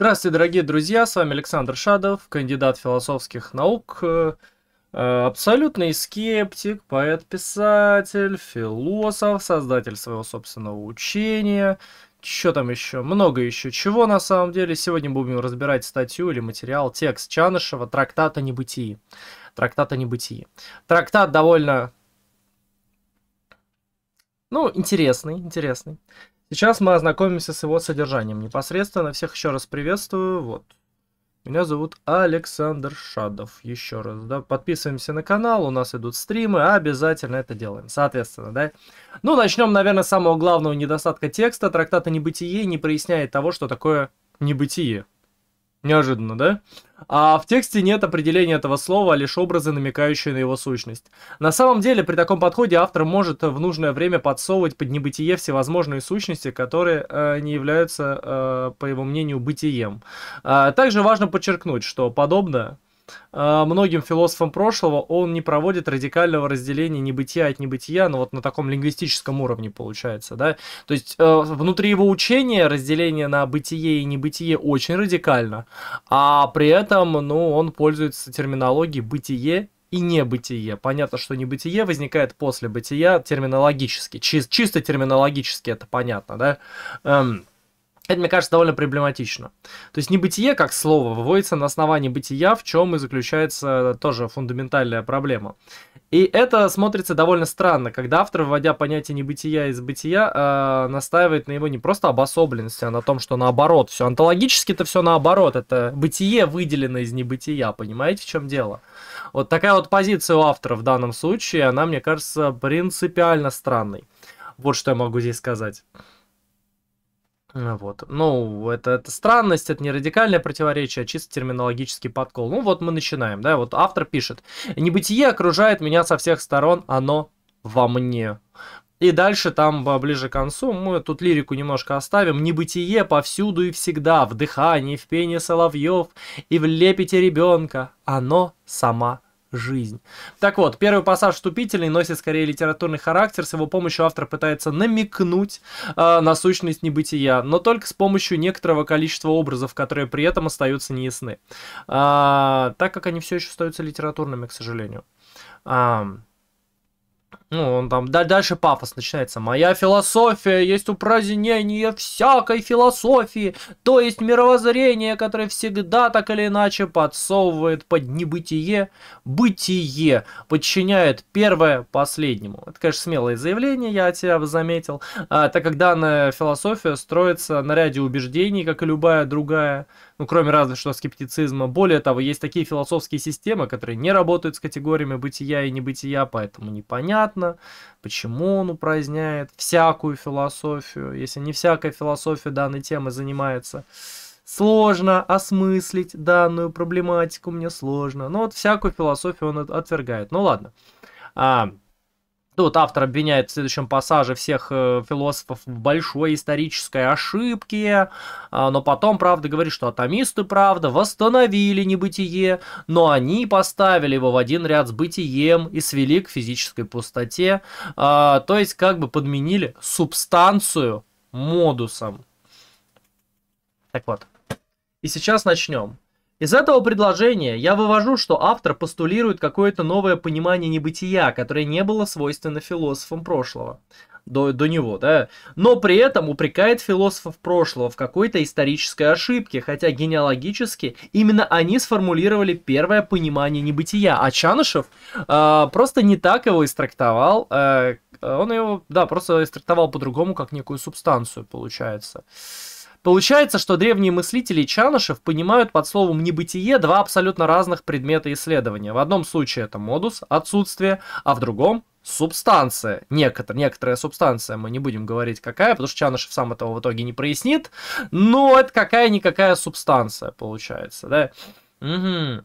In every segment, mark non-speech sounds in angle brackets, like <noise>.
Здравствуйте, дорогие друзья, с вами Александр Шадов, кандидат философских наук, э, э, абсолютный скептик, поэт-писатель, философ, создатель своего собственного учения, что там еще? Много еще чего на самом деле. Сегодня будем разбирать статью или материал, текст Чанышева «Трактат о небытии». Трактат о небытии. Трактат довольно ну, интересный, интересный. Сейчас мы ознакомимся с его содержанием непосредственно. Всех еще раз приветствую. Вот. Меня зовут Александр Шадов. Еще раз, да, подписываемся на канал, у нас идут стримы, обязательно это делаем, соответственно, да. Ну, начнем, наверное, с самого главного недостатка текста. Трактата «Небытие» не проясняет того, что такое небытие. Неожиданно, да? А в тексте нет определения этого слова, а лишь образы, намекающие на его сущность. На самом деле, при таком подходе автор может в нужное время подсовывать под небытие всевозможные сущности, которые э, не являются, э, по его мнению, бытием. А также важно подчеркнуть, что подобное а, многим философам прошлого он не проводит радикального разделения небытия от небытия, но ну, вот на таком лингвистическом уровне получается, да. То есть э, внутри его учения разделение на бытие и небытие очень радикально, а при этом, ну, он пользуется терминологией бытие и небытие. Понятно, что небытие возникает после бытия терминологически. Чис чисто терминологически это понятно, да? Эм, это, мне кажется, довольно проблематично. То есть небытие как слово выводится на основании бытия, в чем и заключается тоже фундаментальная проблема. И это смотрится довольно странно, когда автор, вводя понятие небытия из бытия, э, настаивает на его не просто обособленности, а на том, что наоборот все. Антологически это все наоборот. Это бытие выделено из небытия, понимаете, в чем дело? Вот такая вот позиция у автора в данном случае, она, мне кажется, принципиально странной. Вот что я могу здесь сказать. Э, вот. Ну, это, это странность, это не радикальное противоречие, а чисто терминологический подкол. Ну, вот мы начинаем, да, вот автор пишет. «Небытие окружает меня со всех сторон, оно во мне». И дальше там ближе к концу мы тут лирику немножко оставим. Небытие повсюду и всегда, в дыхании, в пении соловьев и в лепете ребенка. Оно сама жизнь. Так вот, первый пассаж вступительный носит скорее литературный характер, с его помощью автор пытается намекнуть э, на сущность небытия, но только с помощью некоторого количества образов, которые при этом остаются неясны. А, так как они все еще остаются литературными, к сожалению. А, ну, он там да, дальше пафос начинается. Моя философия есть упразднение всякой философии, то есть мировоззрение, которое всегда так или иначе подсовывает под небытие бытие, подчиняет первое последнему. Это, конечно, смелое заявление, я тебя заметил, а, так как данная философия строится на ряде убеждений, как и любая другая ну, кроме разве что скептицизма. Более того, есть такие философские системы, которые не работают с категориями бытия и небытия, поэтому непонятно, почему он упраздняет всякую философию. Если не всякая философия данной темы занимается, сложно осмыслить данную проблематику, мне сложно. Но вот всякую философию он отвергает. Ну ладно. А, ну вот автор обвиняет в следующем пассаже всех э, философов в большой исторической ошибке, э, но потом, правда, говорит, что атомисты, правда, восстановили небытие, но они поставили его в один ряд с бытием и свели к физической пустоте, э, то есть как бы подменили субстанцию модусом. Так вот. И сейчас начнем. Из этого предложения я вывожу, что автор постулирует какое-то новое понимание небытия, которое не было свойственно философам прошлого. До, до него, да. Но при этом упрекает философов прошлого в какой-то исторической ошибке, хотя генеалогически именно они сформулировали первое понимание небытия. А Чанышев э, просто не так его истрактовал. Э, он его, да, просто истрактовал по-другому, как некую субстанцию, получается. Получается, что древние мыслители и Чанышев понимают под словом «небытие» два абсолютно разных предмета исследования. В одном случае это модус, отсутствие, а в другом субстанция, некотор, некоторая субстанция, мы не будем говорить какая, потому что Чанышев сам этого в итоге не прояснит, но это какая-никакая субстанция получается, да. Угу.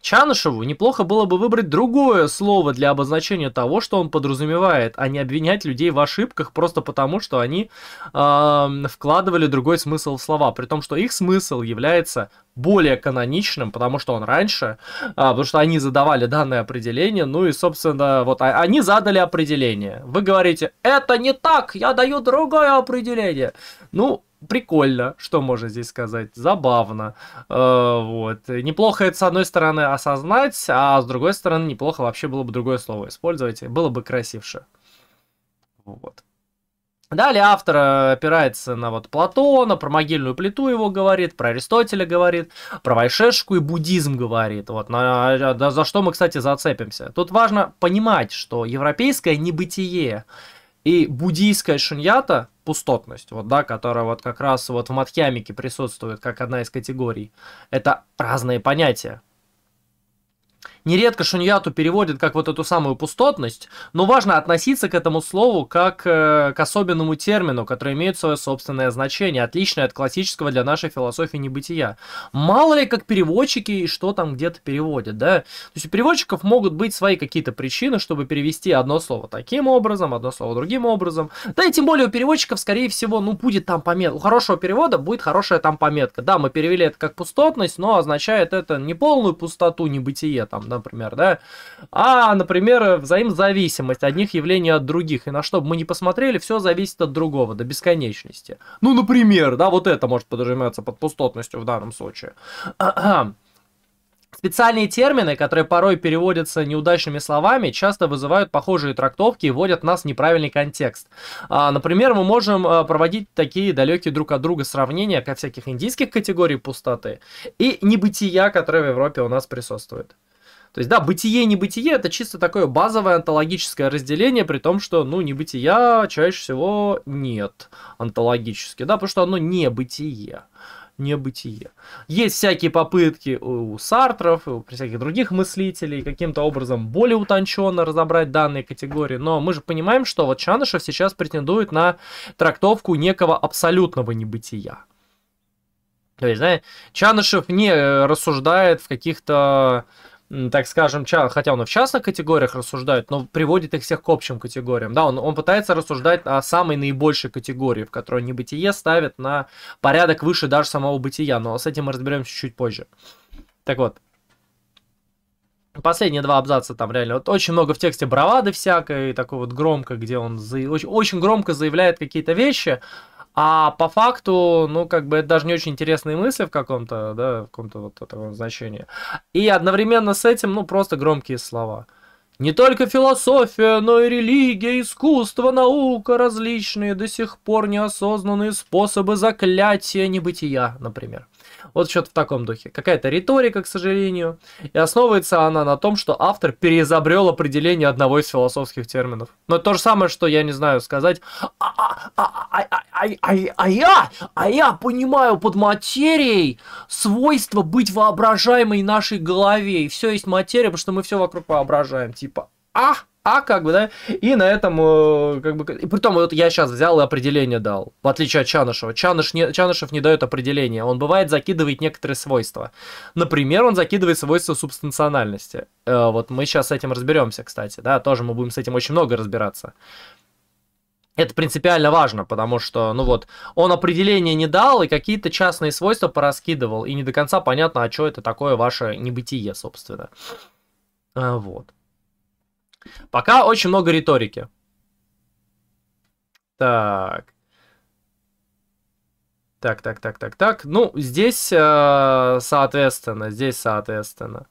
Чанышеву неплохо было бы выбрать другое слово для обозначения того, что он подразумевает, а не обвинять людей в ошибках просто потому, что они э, вкладывали другой смысл в слова, при том, что их смысл является более каноничным, потому что он раньше, э, потому что они задавали данное определение, ну и, собственно, вот а, они задали определение. Вы говорите, это не так, я даю другое определение. Ну, прикольно, что можно здесь сказать, забавно, э, вот. Неплохо это, с одной стороны, осознать, а с другой стороны, неплохо вообще было бы другое слово использовать, было бы красивше. Вот. Далее автор э, опирается на вот Платона, про могильную плиту его говорит, про Аристотеля говорит, про Вайшешку и буддизм говорит. Вот, на, на, э, за что мы, кстати, зацепимся. Тут важно понимать, что европейское небытие и буддийская шуньята пустотность, вот, да, которая вот как раз вот в матхиамике присутствует как одна из категорий. Это разные понятия. Нередко шуньяту переводят как вот эту самую пустотность, но важно относиться к этому слову как э, к особенному термину, который имеет свое собственное значение, отличное от классического для нашей философии небытия. Мало ли как переводчики и что там где-то переводят, да? То есть у переводчиков могут быть свои какие-то причины, чтобы перевести одно слово таким образом, одно слово другим образом. Да и тем более у переводчиков, скорее всего, ну будет там пометка. У хорошего перевода будет хорошая там пометка. Да, мы перевели это как пустотность, но означает это не полную пустоту, небытия там, да, например, да, а, например, взаимозависимость одних явлений от других. И на что бы мы не посмотрели, все зависит от другого до бесконечности. Ну, например, да, вот это может подразумеваться под пустотностью в данном случае. Специальные термины, которые порой переводятся неудачными словами, часто вызывают похожие трактовки и вводят нас в неправильный контекст. А, например, мы можем а, проводить такие далекие друг от друга сравнения как всяких индийских категорий пустоты и небытия, которые в Европе у нас присутствуют. То есть, да, бытие и небытие это чисто такое базовое онтологическое разделение, при том, что, ну, небытия чаще всего нет онтологически, да, потому что оно не бытие небытие. Есть всякие попытки у Сартров, у всяких других мыслителей каким-то образом более утонченно разобрать данные категории, но мы же понимаем, что вот Чанышев сейчас претендует на трактовку некого абсолютного небытия. То есть, знаете, Чанышев не э, рассуждает в каких-то так скажем, ча- хотя он и в частных категориях рассуждает, но приводит их всех к общим категориям. Да, он, он пытается рассуждать о самой наибольшей категории, в которой небытие ставит на порядок выше даже самого бытия, но с этим мы разберемся чуть позже. Так вот, Последние два абзаца там реально. Вот очень много в тексте бравады всякой, такой вот громко, где он за... очень, очень громко заявляет какие-то вещи, а по факту, ну, как бы это даже не очень интересные мысли в каком-то, да, в каком-то вот таком значении. И одновременно с этим, ну, просто громкие слова. Не только философия, но и религия, искусство, наука, различные до сих пор неосознанные способы заклятия небытия, например. Вот что-то в таком духе. Какая-то риторика, к сожалению. И основывается она на том, что автор переизобрел определение одного из философских терминов. Но то же самое, что, я не знаю, сказать «А, а, а, а я, а я понимаю под материей свойство быть воображаемой нашей голове, и все есть материя, потому что мы все вокруг воображаем». Типа «А!» а как бы, да, и на этом, э, как бы, и при том вот я сейчас взял и определение дал, в отличие от Чанышева. Чаныш не, Чанышев не дает определения, он бывает закидывает некоторые свойства. Например, он закидывает свойства субстанциональности. Э, вот мы сейчас с этим разберемся, кстати, да, тоже мы будем с этим очень много разбираться. Это принципиально важно, потому что, ну вот, он определение не дал и какие-то частные свойства пораскидывал, и не до конца понятно, а что это такое ваше небытие, собственно. Э, вот. Пока очень много риторики. Так. Так, так, так, так, так. Ну, здесь, э, соответственно, здесь, соответственно,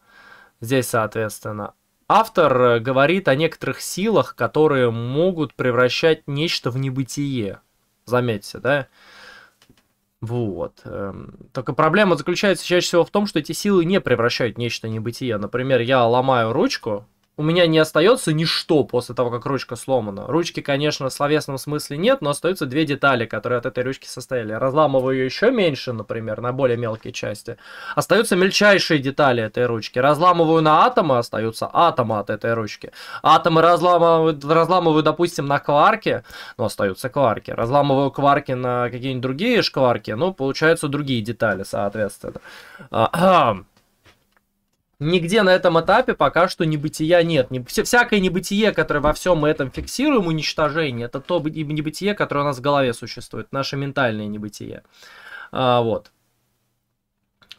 здесь, соответственно, автор э, говорит о некоторых силах, которые могут превращать нечто в небытие. Заметьте, да? Вот. Эм, только проблема заключается чаще всего в том, что эти силы не превращают нечто в небытие. Например, я ломаю ручку, у меня не остается ничто после того, как ручка сломана. Ручки, конечно, в словесном смысле нет, но остаются две детали, которые от этой ручки состояли. разламываю ее еще меньше, например, на более мелкие части. Остаются мельчайшие детали этой ручки. Разламываю на атомы, остаются атомы от этой ручки. Атомы разламываю, разламываю допустим, на кварки, но остаются кварки. Разламываю кварки на какие-нибудь другие шкварки, ну, получаются другие детали, соответственно. А, <clears throat> Нигде на этом этапе пока что небытия нет. Не, все, всякое небытие, которое во всем мы этом фиксируем, уничтожение, это то небытие, которое у нас в голове существует, наше ментальное небытие. А, вот.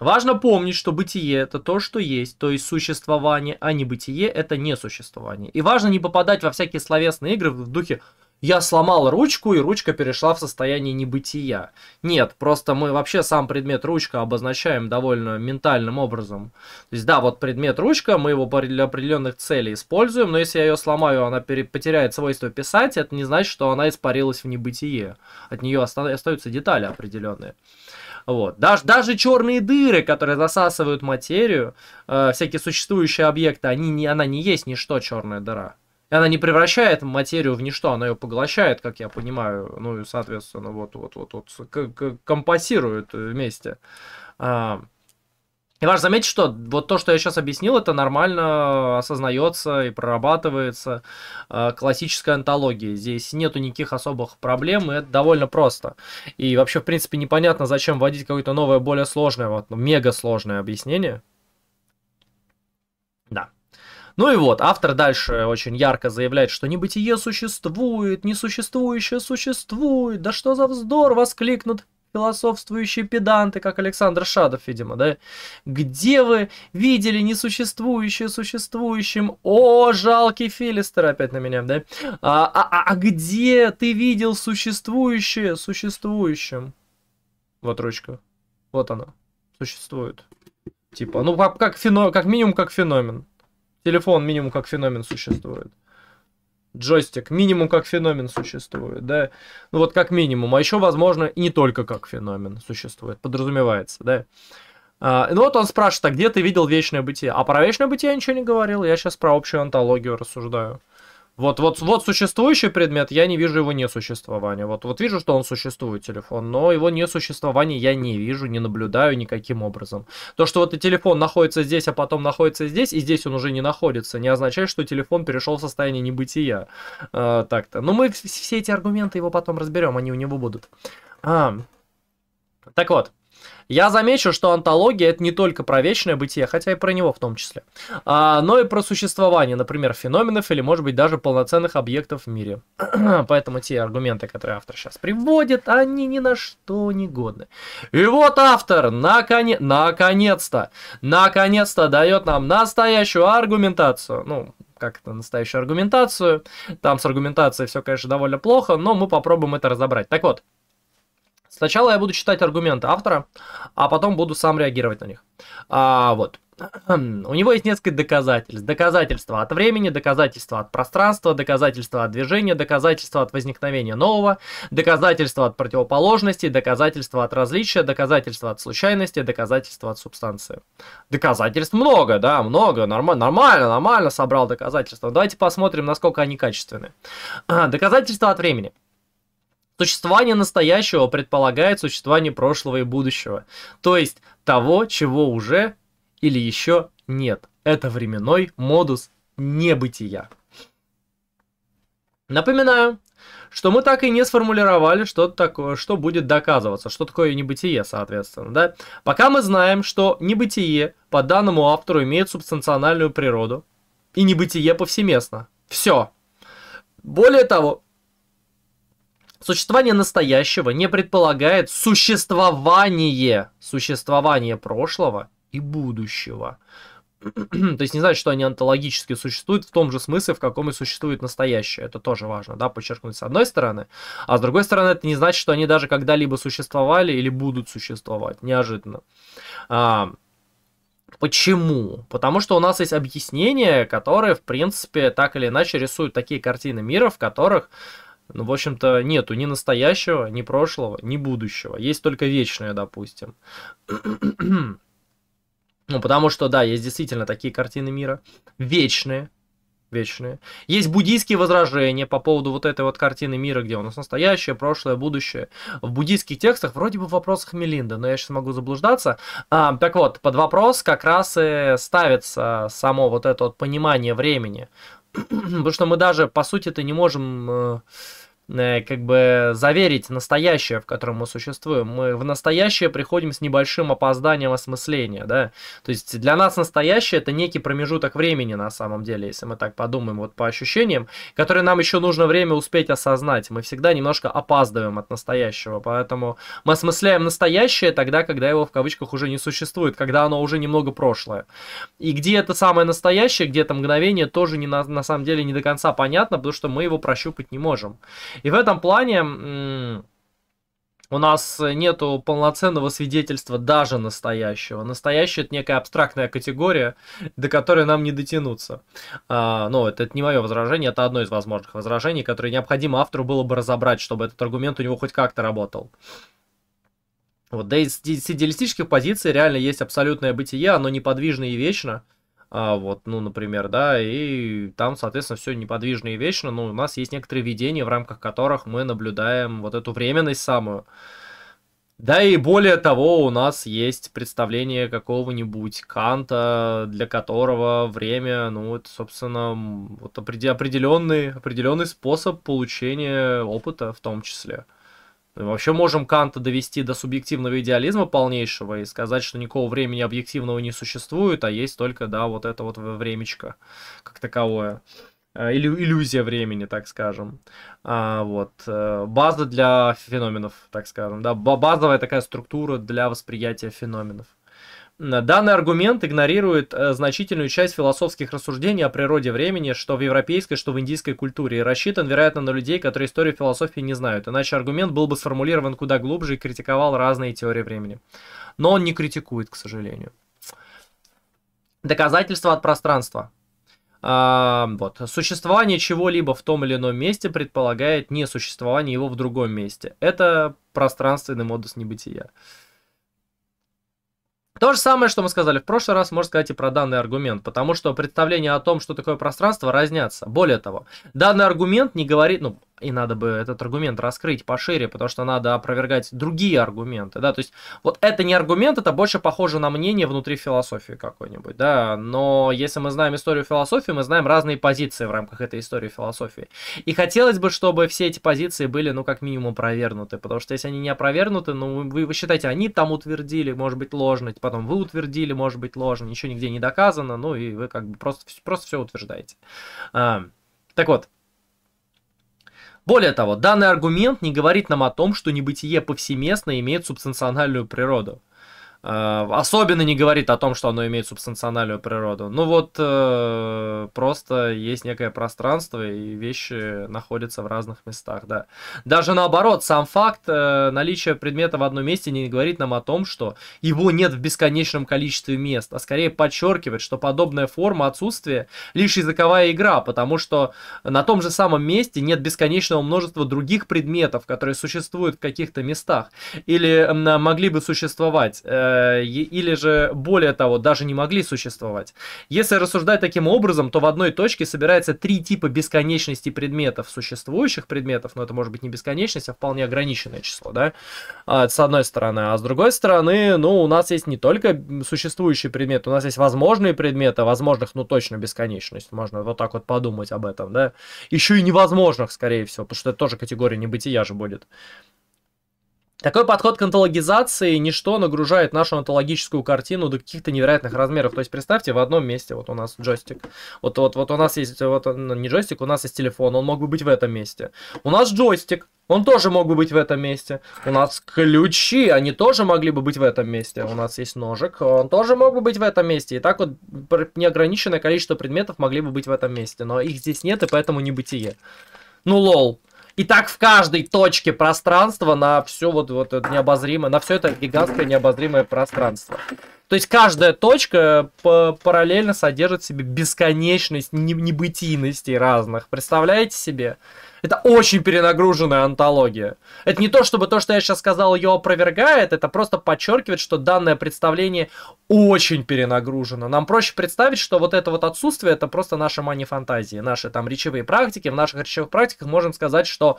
Важно помнить, что бытие – это то, что есть, то есть существование, а не бытие – это существование. И важно не попадать во всякие словесные игры в духе я сломал ручку, и ручка перешла в состояние небытия. Нет, просто мы вообще сам предмет ручка обозначаем довольно ментальным образом. То есть, да, вот предмет ручка, мы его для определенных целей используем, но если я ее сломаю, она потеряет свойство писать, это не значит, что она испарилась в небытие. От нее остаются детали определенные. Вот. Даже, даже черные дыры, которые засасывают материю, э, всякие существующие объекты, они не, она не есть ничто черная дыра она не превращает материю в ничто, она ее поглощает, как я понимаю, ну и, соответственно, вот-вот-вот компасирует э, вместе. А, и важно заметить, что вот то, что я сейчас объяснил, это нормально осознается и прорабатывается э, классической антологией. Здесь нету никаких особых проблем, и это довольно просто. И вообще, в принципе, непонятно, зачем вводить какое-то новое, более сложное, вот, мега сложное объяснение. Ну и вот, автор дальше очень ярко заявляет, что небытие существует, несуществующее существует, да что за вздор, воскликнут философствующие педанты, как Александр Шадов, видимо, да? Где вы видели несуществующее существующим? О, жалкий Филистер опять на меня, да? «А, а, а, а где ты видел существующее существующим? Вот ручка. Вот она. Существует. Типа, ну как, фено... как минимум как феномен. Телефон минимум как феномен существует. Джойстик минимум как феномен существует, да? Ну вот как минимум, а еще, возможно, и не только как феномен существует, подразумевается, да? А, ну вот он спрашивает, а где ты видел вечное бытие? А про вечное бытие я ничего не говорил, я сейчас про общую антологию рассуждаю. Вот, вот, вот существующий предмет, я не вижу его несуществования. Вот, вот вижу, что он существует, телефон, но его несуществование я не вижу, не наблюдаю никаким образом. То, что вот и телефон находится здесь, а потом находится здесь, и здесь он уже не находится, не означает, что телефон перешел в состояние небытия. Э, так-то. Но ну, мы все эти аргументы его потом разберем, они у него будут. А, так вот. Я замечу, что антология это не только про вечное бытие, хотя и про него в том числе, а, но и про существование, например, феноменов или, может быть, даже полноценных объектов в мире. <clears throat> Поэтому те аргументы, которые автор сейчас приводит, они ни на что не годны. И вот автор, наконе... наконец-то, наконец-то дает нам настоящую аргументацию. Ну, как это, настоящую аргументацию. Там с аргументацией все, конечно, довольно плохо, но мы попробуем это разобрать. Так вот, Сначала я буду читать аргументы автора, а потом буду сам реагировать на них. А, вот. <clears throat> У него есть несколько доказательств. Доказательства от времени, доказательства от пространства, доказательства от движения, доказательства от возникновения нового, доказательства от противоположности, доказательства от различия, доказательства от случайности, доказательства от субстанции. Доказательств много, да, много, нормально, нормально, нормально собрал доказательства. Давайте посмотрим, насколько они качественны. <clears throat> Доказательства от времени. Существование настоящего предполагает существование прошлого и будущего, то есть того, чего уже или еще нет. Это временной модус небытия. Напоминаю, что мы так и не сформулировали, что такое, что будет доказываться, что такое небытие, соответственно, да? Пока мы знаем, что небытие по данному автору имеет субстанциональную природу и небытие повсеместно. Все. Более того, Существование настоящего не предполагает существование, существование прошлого и будущего. <clears throat> То есть не значит, что они антологически существуют в том же смысле, в каком и существует настоящее. Это тоже важно, да, подчеркнуть с одной стороны. А с другой стороны, это не значит, что они даже когда-либо существовали или будут существовать. Неожиданно. А, почему? Потому что у нас есть объяснения, которые, в принципе, так или иначе рисуют такие картины мира, в которых ну, в общем-то, нету ни настоящего, ни прошлого, ни будущего. Есть только вечное, допустим. <clears throat> ну, потому что, да, есть действительно такие картины мира. Вечные. Вечные. Есть буддийские возражения по поводу вот этой вот картины мира, где у нас настоящее, прошлое, будущее. В буддийских текстах вроде бы в вопросах Мелинда, но я сейчас могу заблуждаться. А, так вот, под вопрос как раз и ставится само вот это вот понимание времени. Потому что мы даже, по сути это не можем э, Э, как бы заверить настоящее, в котором мы существуем. Мы в настоящее приходим с небольшим опозданием осмысления, да. То есть для нас настоящее это некий промежуток времени на самом деле, если мы так подумаем вот по ощущениям, которые нам еще нужно время успеть осознать. Мы всегда немножко опаздываем от настоящего, поэтому мы осмысляем настоящее тогда, когда его в кавычках уже не существует, когда оно уже немного прошлое. И где это самое настоящее, где это мгновение, тоже не на, на самом деле не до конца понятно, потому что мы его прощупать не можем. И в этом плане у нас нет полноценного свидетельства даже настоящего. Настоящее это некая абстрактная категория, до которой нам не дотянуться. А, но ну, это, это не мое возражение, это одно из возможных возражений, которое необходимо автору было бы разобрать, чтобы этот аргумент у него хоть как-то работал. Вот, да и с идеалистических позиций реально есть абсолютное бытие, оно неподвижно и вечно а, вот, ну, например, да, и там, соответственно, все неподвижно и вечно, но у нас есть некоторые видения, в рамках которых мы наблюдаем вот эту временность самую. Да и более того, у нас есть представление какого-нибудь Канта, для которого время, ну, это, собственно, вот определенный, определенный способ получения опыта в том числе. Вообще можем Канта довести до субъективного идеализма полнейшего и сказать, что никакого времени объективного не существует, а есть только, да, вот это вот времечко как таковое. Э, или иллюзия времени, так скажем. А, вот. Э, база для феноменов, так скажем. Да, базовая такая структура для восприятия феноменов. Э, данный аргумент игнорирует э, значительную часть философских рассуждений о природе времени, что в европейской, что в индийской культуре, и рассчитан, вероятно, на людей, которые историю философии не знают, иначе аргумент был бы сформулирован куда глубже и критиковал разные теории времени. Но он не критикует, к сожалению. Доказательства от пространства. А, вот. Существование чего-либо в том или ином месте предполагает несуществование его в другом месте. Это пространственный модус небытия. То же самое, что мы сказали в прошлый раз, можно сказать и про данный аргумент, потому что представление о том, что такое пространство, разнятся. Более того, данный аргумент не говорит, ну, и надо бы этот аргумент раскрыть пошире, потому что надо опровергать другие аргументы, да, то есть вот это не аргумент, это больше похоже на мнение внутри философии какой-нибудь, да, но если мы знаем историю философии, мы знаем разные позиции в рамках этой истории философии, и хотелось бы, чтобы все эти позиции были, ну, как минимум опровергнуты, потому что если они не опровергнуты, ну, вы, вы считаете, они там утвердили, может быть, ложно, потом вы утвердили, может быть, ложно, ничего нигде не доказано, ну, и вы как бы просто, просто все утверждаете. А, так вот, более того, данный аргумент не говорит нам о том, что небытие повсеместно имеет субстанциональную природу. Э, особенно не говорит о том, что оно имеет субстанциональную природу. Ну вот э, просто есть некое пространство, и вещи находятся в разных местах, да. Даже наоборот, сам факт э, наличия предмета в одном месте не говорит нам о том, что его нет в бесконечном количестве мест, а скорее подчеркивает, что подобная форма отсутствия лишь языковая игра, потому что на том же самом месте нет бесконечного множества других предметов, которые существуют в каких-то местах или э, могли бы существовать. Э, Э, или же более того, даже не могли существовать. Если рассуждать таким образом, то в одной точке собирается три типа бесконечности предметов, существующих предметов, но это может быть не бесконечность, а вполне ограниченное число, да, а, с одной стороны. А с другой стороны, ну, у нас есть не только существующие предметы, у нас есть возможные предметы, возможных, ну, точно бесконечность, можно вот так вот подумать об этом, да. Еще и невозможных, скорее всего, потому что это тоже категория небытия же будет. Такой подход к антологизации ничто нагружает нашу антологическую картину до каких-то невероятных размеров. То есть представьте, в одном месте вот у нас джойстик. Вот, вот, вот у нас есть, вот ну, не джойстик, у нас есть телефон, он мог бы быть в этом месте. У нас джойстик, он тоже мог бы быть в этом месте. У нас ключи, они тоже могли бы быть в этом месте. У нас есть ножик, он тоже мог бы быть в этом месте. И так вот неограниченное количество предметов могли бы быть в этом месте. Но их здесь нет, и поэтому не бытие. Ну лол, и так в каждой точке пространства на все вот, вот это необозримое, на все это гигантское необозримое пространство. То есть каждая точка э, параллельно содержит в себе бесконечность небытийностей разных. Представляете себе? Это очень перенагруженная антология. Это не то, чтобы то, что я сейчас сказал, ее опровергает, это просто подчеркивает, что данное представление очень перенагружено. Нам проще представить, что вот это вот отсутствие, это просто наша мани-фантазии, наши там речевые практики. В наших речевых практиках можем сказать, что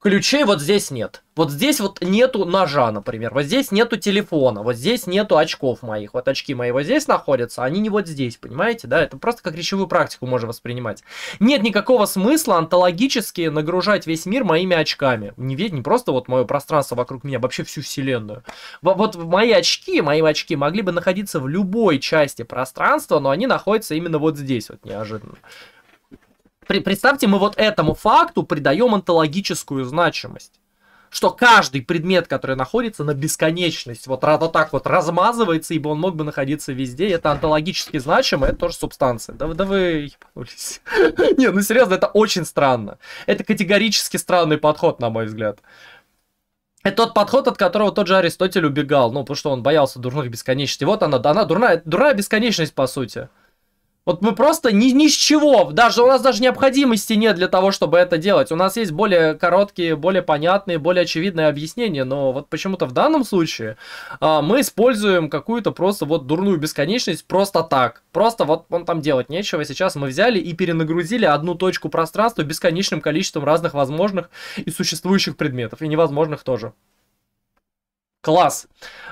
ключей вот здесь нет. Вот здесь вот нету ножа, например. Вот здесь нету телефона. Вот здесь нету очков моих. Вот очки мои вот здесь находятся, они не вот здесь, понимаете, да? Это просто как речевую практику можно воспринимать. Нет никакого смысла антологически нагружать весь мир моими очками. Не ведь не просто вот мое пространство вокруг меня, вообще всю вселенную. Вот мои очки, мои очки могли бы находиться в любой части пространства, но они находятся именно вот здесь вот неожиданно. Представьте, мы вот этому факту придаем онтологическую значимость. Что каждый предмет, который находится на бесконечность, вот, вот так вот размазывается, ибо он мог бы находиться везде. Это онтологически значимо, это тоже субстанция. Да, да вы ебанулись. <laughs> Не, ну серьезно, это очень странно. Это категорически странный подход, на мой взгляд. Это тот подход, от которого тот же Аристотель убегал, ну, потому что он боялся дурной бесконечности. Вот она, она дурная, дурная бесконечность, по сути. Вот мы просто ни, ни с чего, даже у нас даже необходимости нет для того, чтобы это делать. У нас есть более короткие, более понятные, более очевидные объяснения, но вот почему-то в данном случае а, мы используем какую-то просто вот дурную бесконечность просто так. Просто вот он там делать нечего. Сейчас мы взяли и перенагрузили одну точку пространства бесконечным количеством разных возможных и существующих предметов, и невозможных тоже. Класс.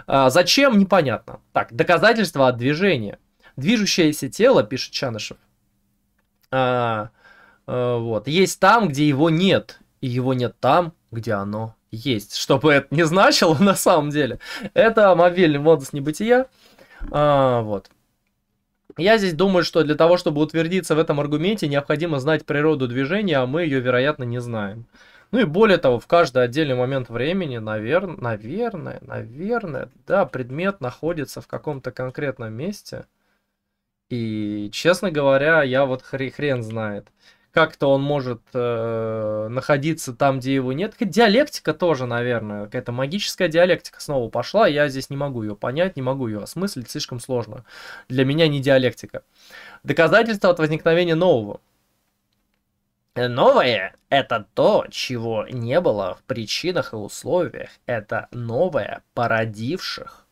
А, зачем? Непонятно. Так, доказательства от движения. Движущееся тело, пишет Чанышев, а, а, вот, есть там, где его нет, и его нет там, где оно есть. Что бы это ни значило <laughs> на самом деле. Это мобильный модус небытия. А, вот. Я здесь думаю, что для того, чтобы утвердиться в этом аргументе, необходимо знать природу движения, а мы ее, вероятно, не знаем. Ну и более того, в каждый отдельный момент времени, наверное, наверное, наверное, да, предмет находится в каком-то конкретном месте – и, честно говоря, я вот хрен, хрен знает. Как-то он может э, находиться там, где его нет. Диалектика тоже, наверное. Какая-то магическая диалектика снова пошла. Я здесь не могу ее понять, не могу ее осмыслить, слишком сложно. Для меня не диалектика. Доказательство от возникновения нового. Э, новое – это то, чего не было в причинах и условиях. Это новое породивших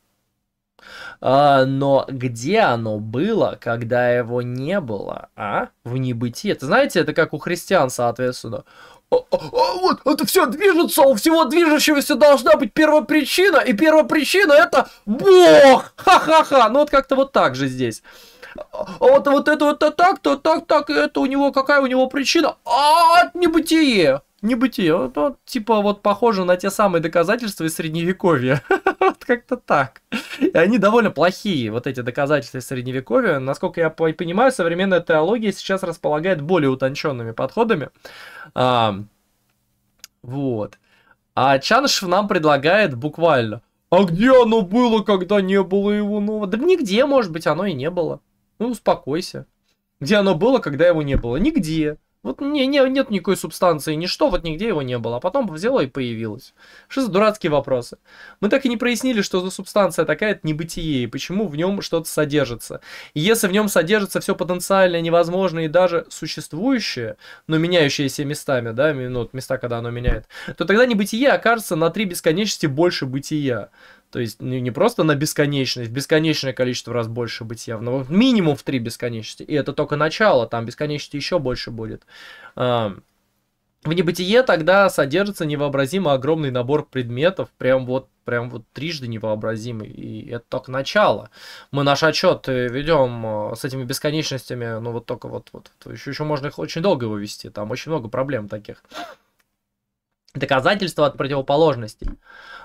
а, но где оно было, когда его не было, а? В небытии. Это знаете, это как у христиан, соответственно. А, а, а, вот это все движется, у всего движущегося должна быть первопричина, и первопричина это Бог! Ха-ха-ха! Ну вот как-то вот так же здесь. А вот, вот это вот а так, то так, так, это у него какая у него причина? А, небытие! Небытие. Вот, вот, типа вот похоже на те самые доказательства из средневековья. <laughs> как-то так. И они довольно плохие, вот эти доказательства из Средневековья. Насколько я понимаю, современная теология сейчас располагает более утонченными подходами. А, вот. А Чаншев нам предлагает буквально а где оно было, когда не было его нового? Ну, да нигде, может быть, оно и не было. Ну, успокойся. Где оно было, когда его не было? Нигде. Вот не, не, нет никакой субстанции, ничто, вот нигде его не было. А потом взяло и появилось. Что за дурацкие вопросы? Мы так и не прояснили, что за субстанция такая, это небытие, и почему в нем что-то содержится. И если в нем содержится все потенциальное, невозможное и даже существующее, но меняющееся местами, да, ну, вот места, когда оно меняет, то тогда небытие окажется на три бесконечности больше бытия. То есть не не просто на бесконечность, бесконечное количество раз больше быть явно, но минимум в три бесконечности. И это только начало, там бесконечности еще больше будет. В небытие тогда содержится невообразимо огромный набор предметов, прям вот прям вот трижды невообразимый, и это только начало. Мы наш отчет э, ведем э, с этими бесконечностями, ну вот только вот, вот, вот. Еще, еще можно их очень долго вывести, там очень много проблем таких доказательства от противоположностей.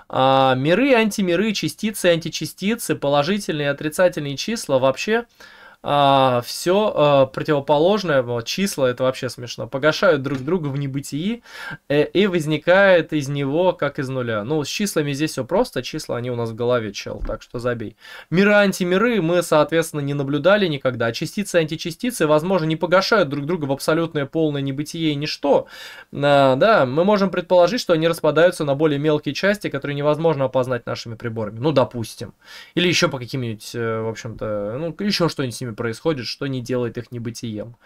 А, миры, антимиры, частицы, античастицы, положительные и отрицательные числа вообще а, все а, противоположное, вот, числа, это вообще смешно, погашают друг друга в небытии, э, и возникает из него как из нуля. Ну, с числами здесь все просто, числа, они у нас в голове, чел, так что забей. Миры-антимиры мы, соответственно, не наблюдали никогда, а частицы античастицы, возможно, не погашают друг друга в абсолютное полное небытие и ничто. А, да, мы можем предположить, что они распадаются на более мелкие части, которые невозможно опознать нашими приборами, ну, допустим. Или еще по каким-нибудь, э, в общем-то, ну, еще что-нибудь с ними происходит, что не делает их небытием.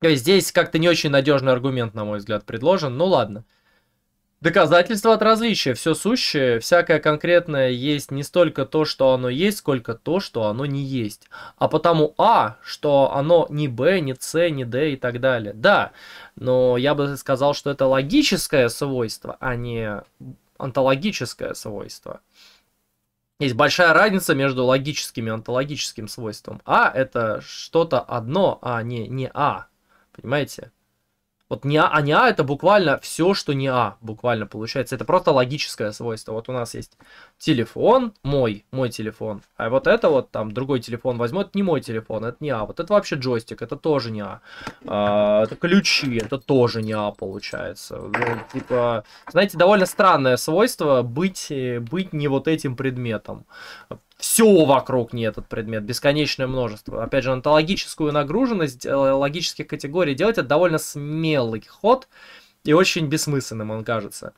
То есть здесь как-то не очень надежный аргумент, на мой взгляд, предложен. Ну ладно. доказательства от различия. Все сущее, всякое конкретное есть не столько то, что оно есть, сколько то, что оно не есть. А потому А, что оно не Б, не С, не Д и так далее. Да, но я бы сказал, что это логическое свойство, а не онтологическое свойство. Есть большая разница между логическим и онтологическим свойством. А это что-то одно, а не, не А. Понимаете? Вот не а, а не а это буквально все, что не а, буквально получается. Это просто логическое свойство. Вот у нас есть телефон мой, мой телефон. А вот это вот там другой телефон возьму, это не мой телефон, это не а. Вот это вообще джойстик, это тоже не а. а это ключи, это тоже не а получается. Ну, типа, знаете, довольно странное свойство быть, э, быть не вот этим предметом все вокруг не этот предмет, бесконечное множество. Опять же, онтологическую нагруженность э, логических категорий делать это довольно смелый ход и очень бессмысленным он кажется.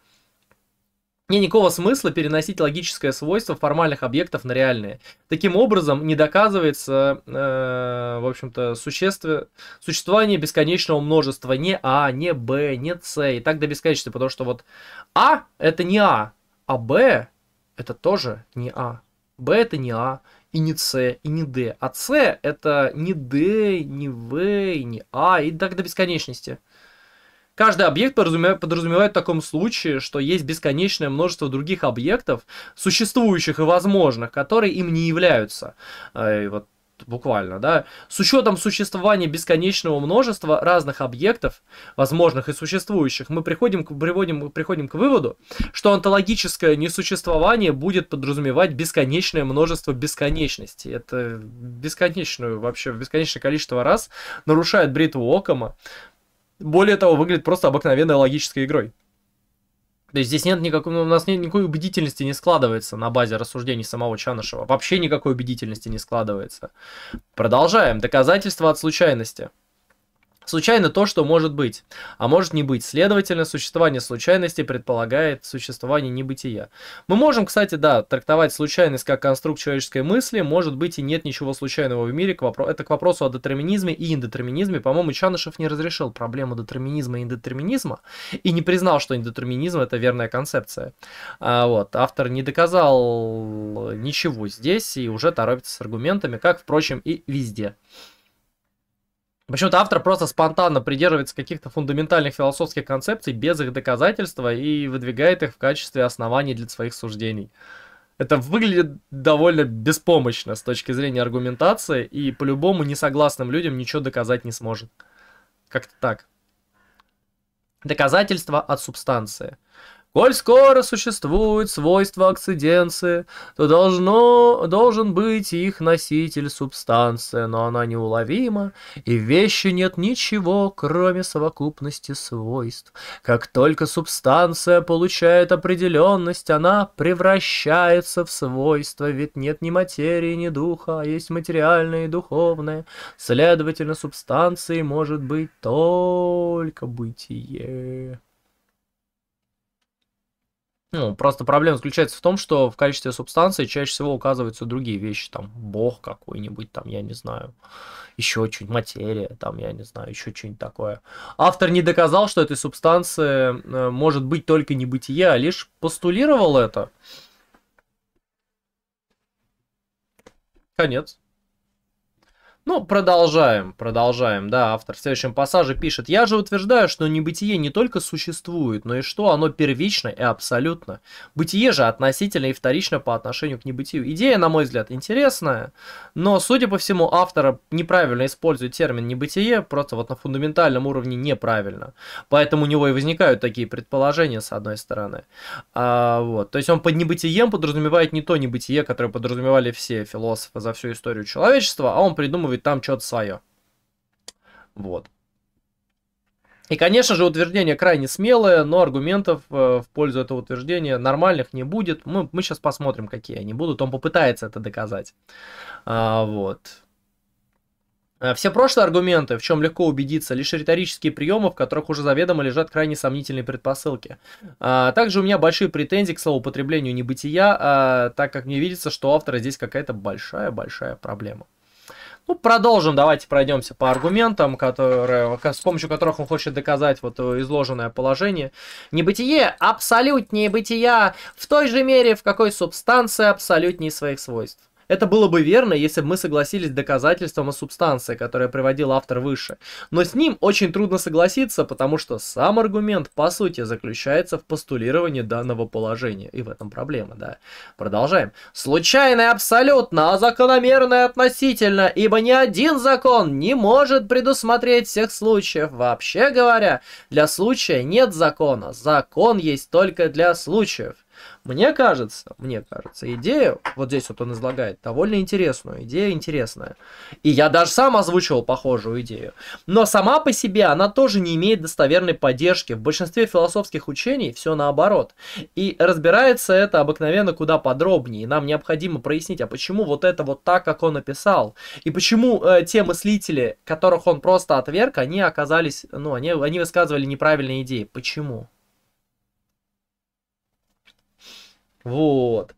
Не никакого смысла переносить логическое свойство формальных объектов на реальные. Таким образом, не доказывается, э, в общем-то, существование бесконечного множества не А, не Б, не С и так до бесконечности, потому что вот А это не А, а Б это тоже не А. Б это не А, и не С, и не Д. А С это не Д, не В, не А, и так до бесконечности. Каждый объект подразумевает в таком случае, что есть бесконечное множество других объектов, существующих и возможных, которые им не являются. Э, и вот буквально, да, с учетом существования бесконечного множества разных объектов, возможных и существующих, мы приходим к, приводим, приходим к выводу, что онтологическое несуществование будет подразумевать бесконечное множество бесконечности. Это бесконечную, вообще, бесконечное количество раз нарушает бритву Окома. Более того, выглядит просто обыкновенной логической игрой. То есть здесь нет никакой, ну, у нас нет, никакой убедительности не складывается на базе рассуждений самого Чанышева. Вообще никакой убедительности не складывается. Продолжаем. Доказательства от случайности. Случайно то, что может быть, а может не быть. Следовательно, существование случайности предполагает существование небытия. Мы можем, кстати, да, трактовать случайность как конструкт человеческой мысли. Может быть и нет ничего случайного в мире. К вопро... Это к вопросу о детерминизме и индетерминизме. По-моему, Чанышев не разрешил проблему детерминизма и индетерминизма и не признал, что индетерминизм это верная концепция. А, вот. Автор не доказал ничего здесь и уже торопится с аргументами, как, впрочем, и везде. Почему-то автор просто спонтанно придерживается каких-то фундаментальных философских концепций без их доказательства и выдвигает их в качестве оснований для своих суждений. Это выглядит довольно беспомощно с точки зрения аргументации, и по-любому несогласным людям ничего доказать не сможет. Как-то так. Доказательства от субстанции. Коль скоро существует свойство акциденции, то должно, должен быть их носитель субстанция, но она неуловима, и в вещи нет ничего, кроме совокупности свойств. Как только субстанция получает определенность, она превращается в свойство, ведь нет ни материи, ни духа, а есть материальное и духовное. Следовательно, субстанцией может быть только бытие. Ну, просто проблема заключается в том, что в качестве субстанции чаще всего указываются другие вещи, там, бог какой-нибудь, там, я не знаю, еще что-нибудь, материя, там, я не знаю, еще что-нибудь такое. Автор не доказал, что этой субстанции э, может быть только небытие, а лишь постулировал это. Конец. Ну, продолжаем, продолжаем, да, автор в следующем пассаже пишет. «Я же утверждаю, что небытие не только существует, но и что оно первично и абсолютно. Бытие же относительно и вторично по отношению к небытию. Идея, на мой взгляд, интересная, но, судя по всему, автора неправильно использует термин небытие, просто вот на фундаментальном уровне неправильно. Поэтому у него и возникают такие предположения, с одной стороны. А, вот. То есть он под небытием подразумевает не то небытие, которое подразумевали все философы за всю историю человечества, а он придумывает придумывает там что-то свое. Вот. И, конечно же, утверждение крайне смелое, но аргументов э, в пользу этого утверждения нормальных не будет. Мы, мы сейчас посмотрим, какие они будут. Он попытается это доказать. А, вот. Э, все прошлые аргументы, в чем легко убедиться, лишь риторические приемы, в которых уже заведомо лежат крайне сомнительные предпосылки. А, также у меня большие претензии к словоупотреблению небытия, а, так как мне видится, что у автора здесь какая-то большая-большая проблема. Ну, продолжим, давайте пройдемся по аргументам, которые, с помощью которых он хочет доказать вот э, изложенное положение. Небытие абсолютнее бытия в той же мере, в какой субстанция абсолютнее своих свойств. Это было бы верно, если бы мы согласились с доказательством о субстанции, которое приводил автор выше. Но с ним очень трудно согласиться, потому что сам аргумент, по сути, заключается в постулировании данного положения. И в этом проблема, да. Продолжаем. Случайное абсолютно, а закономерное относительно, ибо ни один закон не может предусмотреть всех случаев. Вообще говоря, для случая нет закона. Закон есть только для случаев. Мне кажется, мне кажется, идея, вот здесь вот он излагает, довольно интересную, идея интересная. И я даже сам озвучивал похожую идею. Но сама по себе она тоже не имеет достоверной поддержки. В большинстве философских учений все наоборот. И разбирается это обыкновенно куда подробнее. нам необходимо прояснить, а почему вот это вот так, как он описал. И почему э, те мыслители, которых он просто отверг, они оказались, ну, они, они высказывали неправильные идеи. Почему? Вот.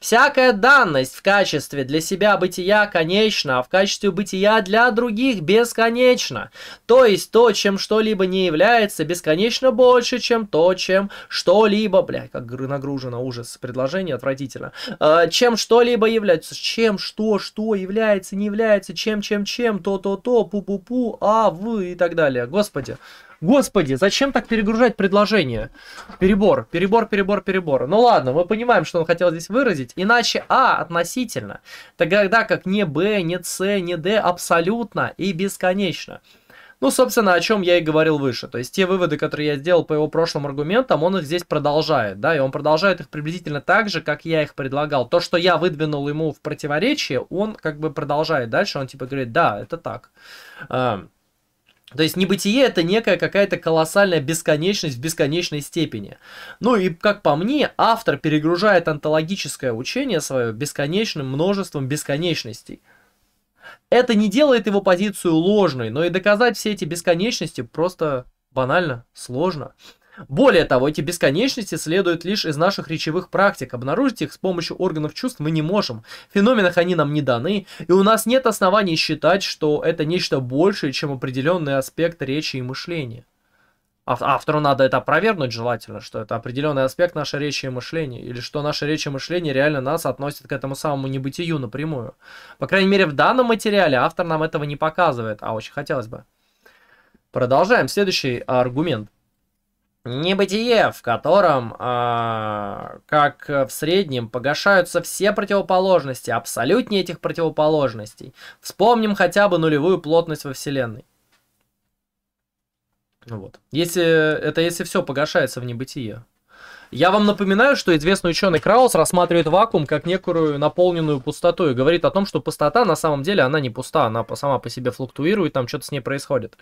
Всякая данность в качестве для себя бытия конечна, а в качестве бытия для других бесконечна. То есть то, чем что-либо не является, бесконечно больше, чем то, чем что-либо... Бля, как нагружено, ужас, предложение отвратительно. Э, чем что-либо является, чем что, что является, не является, чем, чем, чем, то, то, то, пу-пу-пу, а, вы и так далее. Господи. Господи, зачем так перегружать предложение? Перебор, перебор, перебор, перебор. Ну ладно, мы понимаем, что он хотел здесь выразить. Иначе А относительно. Тогда как не Б, не С, не Д абсолютно и бесконечно. Ну, собственно, о чем я и говорил выше. То есть те выводы, которые я сделал по его прошлым аргументам, он их здесь продолжает, да, и он продолжает их приблизительно так же, как я их предлагал. То, что я выдвинул ему в противоречие, он как бы продолжает дальше, он типа говорит, да, это так. Эм, то есть небытие это некая какая-то колоссальная бесконечность в бесконечной степени. Ну и как по мне, автор перегружает онтологическое учение свое бесконечным множеством бесконечностей. Это не делает его позицию ложной, но и доказать все эти бесконечности просто банально сложно. Более того, эти бесконечности следуют лишь из наших речевых практик. Обнаружить их с помощью органов чувств мы не можем. В феноменах они нам не даны, и у нас нет оснований считать, что это нечто большее, чем определенный аспект речи и мышления. А, автору надо это опровергнуть желательно, что это определенный аспект нашей речи и мышления, или что наша речь и мышление реально нас относит к этому самому небытию напрямую. По крайней мере, в данном материале автор нам этого не показывает, а очень хотелось бы. Продолжаем. Следующий аргумент. Небытие, в котором, э, как в среднем, погашаются все противоположности, абсолютнее этих противоположностей. Вспомним хотя бы нулевую плотность во Вселенной. Вот. Если, это если все погашается в небытие. Я вам напоминаю, что известный ученый Краус рассматривает вакуум как некую наполненную пустоту и говорит о том, что пустота на самом деле она не пуста, она сама по себе флуктуирует, там что-то с ней происходит.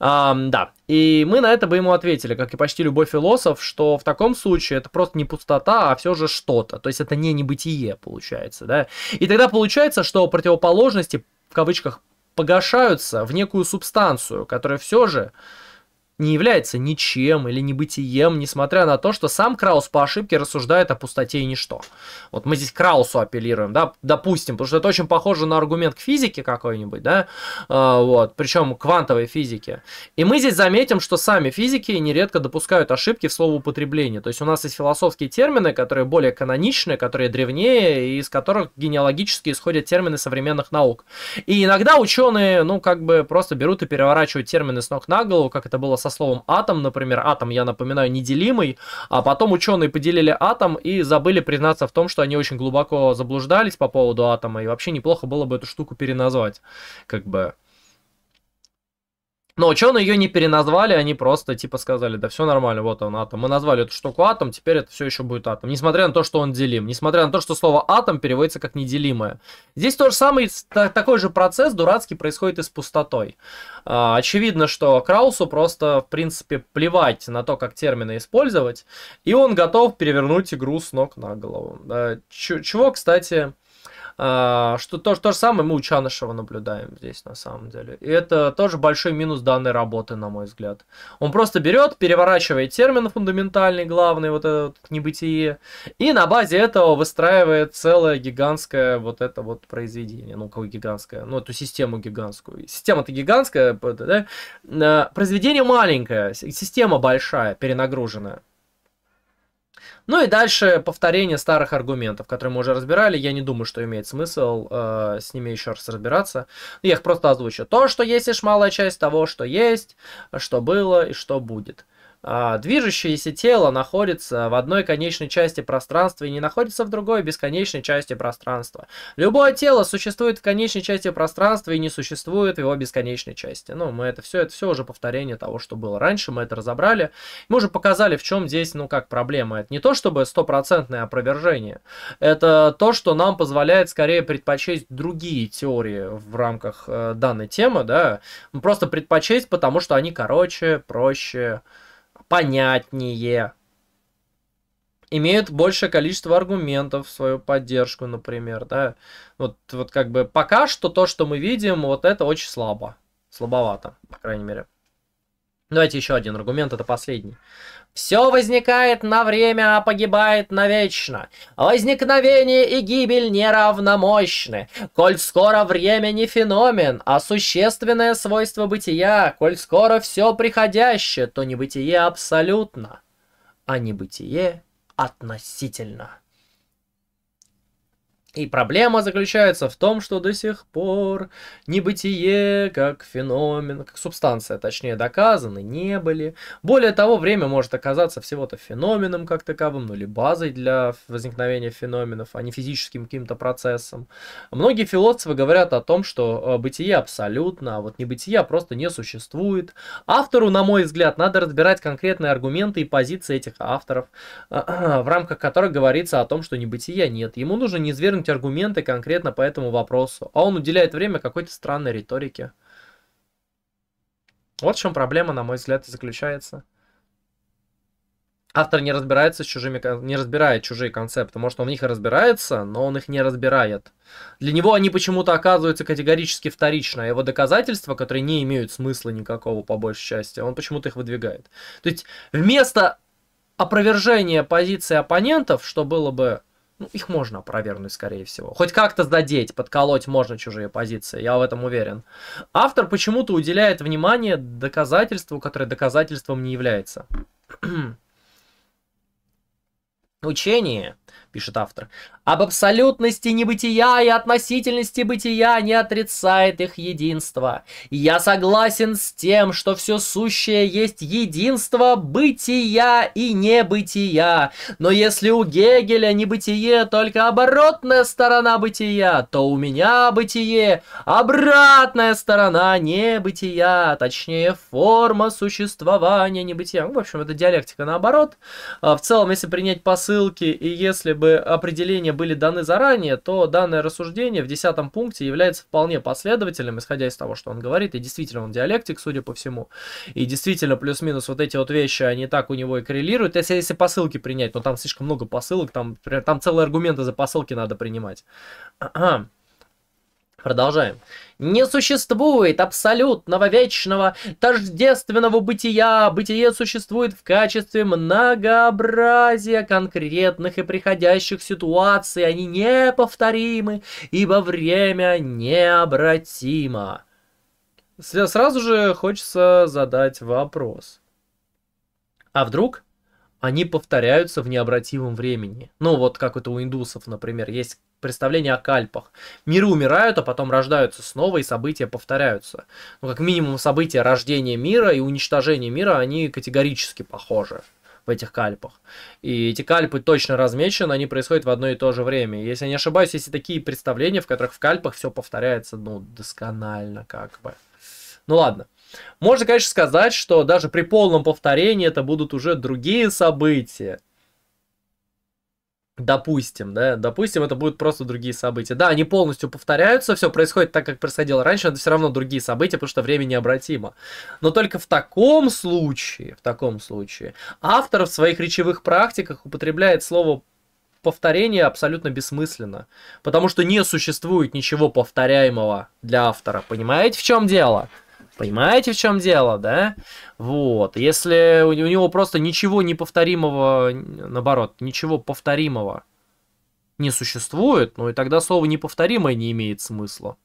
А, да, и мы на это бы ему ответили, как и почти любой философ, что в таком случае это просто не пустота, а все же что-то, то есть это не небытие получается, да. И тогда получается, что противоположности в кавычках погашаются в некую субстанцию, которая все же не является ничем или небытием, несмотря на то, что сам Краус по ошибке рассуждает о пустоте и ничто. Вот мы здесь Краусу апеллируем, да, допустим, потому что это очень похоже на аргумент к физике какой-нибудь, да, э, вот, причем квантовой физике. И мы здесь заметим, что сами физики нередко допускают ошибки в словоупотреблении. То есть у нас есть философские термины, которые более каноничные, которые древнее, и из которых генеалогически исходят термины современных наук. И иногда ученые, ну, как бы просто берут и переворачивают термины с ног на голову, как это было с со словом атом, например, атом, я напоминаю, неделимый, а потом ученые поделили атом и забыли признаться в том, что они очень глубоко заблуждались по поводу атома, и вообще неплохо было бы эту штуку переназвать, как бы. Но ученые ее не переназвали, они просто типа сказали, да все нормально, вот он атом. Мы назвали эту штуку атом, теперь это все еще будет атом. Несмотря на то, что он делим. Несмотря на то, что слово атом переводится как неделимое. Здесь тот же самый, такой же процесс дурацкий происходит и с пустотой. А, очевидно, что Краусу просто, в принципе, плевать на то, как термины использовать. И он готов перевернуть игру с ног на голову. Чего, кстати, а, что то, то же самое мы у Чанышева наблюдаем здесь на самом деле. И это тоже большой минус данной работы, на мой взгляд. Он просто берет, переворачивает термин фундаментальный, главный, вот это этот небытие, и на базе этого выстраивает целое гигантское вот это вот произведение. Ну, какое гигантское? Ну, эту систему гигантскую. Система-то гигантская, да? А, произведение маленькое, система большая, перенагруженная. Ну и дальше повторение старых аргументов, которые мы уже разбирали. Я не думаю, что имеет смысл э, с ними еще раз разбираться. Я их просто озвучу. То, что есть лишь малая часть того, что есть, что было и что будет. А, движущееся тело находится в одной конечной части пространства и не находится в другой бесконечной части пространства. Любое тело существует в конечной части пространства и не существует в его бесконечной части. Ну, мы это все, это все уже повторение того, что было раньше, мы это разобрали. Мы уже показали, в чем здесь, ну, как проблема. Это не то, чтобы стопроцентное опровержение. Это то, что нам позволяет скорее предпочесть другие теории в рамках э, данной темы, да. Просто предпочесть, потому что они короче, проще, проще понятнее, имеют большее количество аргументов в свою поддержку, например, да. Вот, вот как бы пока что то, что мы видим, вот это очень слабо. Слабовато, по крайней мере. Давайте еще один аргумент, это последний. Все возникает на время, а погибает навечно. Возникновение и гибель неравномощны. Коль скоро время не феномен, а существенное свойство бытия, коль скоро все приходящее, то небытие абсолютно, а небытие относительно. И проблема заключается в том, что до сих пор небытие как феномен, как субстанция, точнее, доказаны не были. Более того, время может оказаться всего-то феноменом как таковым, ну или базой для возникновения феноменов, а не физическим каким-то процессом. Многие философы говорят о том, что э, бытие абсолютно, а вот небытие просто не существует. Автору, на мой взгляд, надо разбирать конкретные аргументы и позиции этих авторов, э, <clears throat> в рамках которых говорится о том, что небытия нет. Ему нужно не какие-нибудь аргументы конкретно по этому вопросу. А он уделяет время какой-то странной риторике. Вот в чем проблема, на мой взгляд, и заключается. Автор не разбирается с чужими, не разбирает чужие концепты. Может, он в них и разбирается, но он их не разбирает. Для него они почему-то оказываются категорически вторично. А его доказательства, которые не имеют смысла никакого, по большей части, он почему-то их выдвигает. То есть, вместо опровержения позиции оппонентов, что было бы ну, их можно опровергнуть, скорее всего. Хоть как-то задеть, подколоть можно чужие позиции, я в этом уверен. Автор почему-то уделяет внимание доказательству, которое доказательством не является. <clears throat> Учение пишет автор. Об абсолютности небытия и относительности бытия не отрицает их единство. Я согласен с тем, что все сущее есть единство бытия и небытия. Но если у Гегеля небытие только оборотная сторона бытия, то у меня бытие обратная сторона небытия, точнее форма существования небытия. Ну, в общем, это диалектика наоборот. А, в целом, если принять посылки и если бы бы определения были даны заранее, то данное рассуждение в десятом пункте является вполне последовательным, исходя из того, что он говорит, и действительно он диалектик, судя по всему, и действительно плюс-минус вот эти вот вещи, они так у него и коррелируют, если, если посылки принять, но там слишком много посылок, там, там целые аргументы за посылки надо принимать. Продолжаем. Не существует абсолютного, вечного, тождественного бытия. Бытие существует в качестве многообразия конкретных и приходящих ситуаций. Они неповторимы, ибо время необратимо. Сразу же хочется задать вопрос. А вдруг они повторяются в необратимом времени? Ну вот как это у индусов, например, есть представление о кальпах. Миры умирают, а потом рождаются снова, и события повторяются. Ну, как минимум, события рождения мира и уничтожения мира, они категорически похожи в этих кальпах. И эти кальпы точно размечены, они происходят в одно и то же время. Если я не ошибаюсь, есть и такие представления, в которых в кальпах все повторяется, ну, досконально как бы. Ну ладно. Можно, конечно, сказать, что даже при полном повторении это будут уже другие события. Допустим, да, допустим, это будут просто другие события. Да, они полностью повторяются, все происходит так, как происходило раньше, но все равно другие события, потому что время необратимо. Но только в таком случае, в таком случае, автор в своих речевых практиках употребляет слово повторение абсолютно бессмысленно, потому что не существует ничего повторяемого для автора. Понимаете, в чем дело? Понимаете, в чем дело, да? Вот. Если у него просто ничего неповторимого, наоборот, ничего повторимого не существует, ну и тогда слово неповторимое не имеет смысла.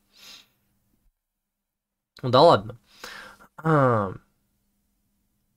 Ну да ладно.